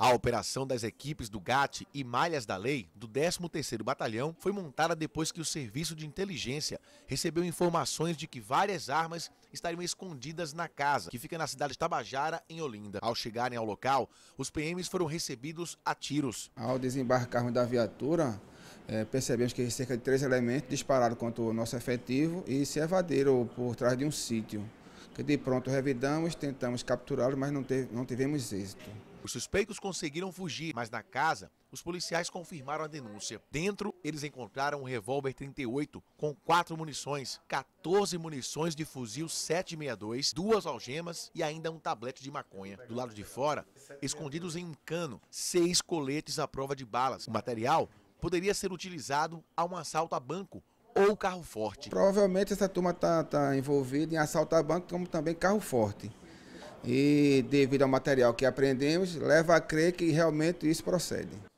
A operação das equipes do GAT e Malhas da Lei do 13º Batalhão foi montada depois que o Serviço de Inteligência recebeu informações de que várias armas estariam escondidas na casa, que fica na cidade de Tabajara, em Olinda. Ao chegarem ao local, os PMs foram recebidos a tiros. Ao desembarcarmos da viatura, é, percebemos que cerca de três elementos dispararam contra o nosso efetivo e se evadiram por trás de um sítio. Que de pronto revidamos, tentamos capturá-los, mas não, teve, não tivemos êxito. Os suspeitos conseguiram fugir, mas na casa, os policiais confirmaram a denúncia. Dentro, eles encontraram um revólver 38 com quatro munições, 14 munições de fuzil 762, duas algemas e ainda um tablete de maconha. Do lado de fora, escondidos em um cano, seis coletes à prova de balas. O material poderia ser utilizado a um assalto a banco ou carro forte. Provavelmente essa turma está tá envolvida em assalto a banco, como também carro forte. E devido ao material que aprendemos, leva a crer que realmente isso procede.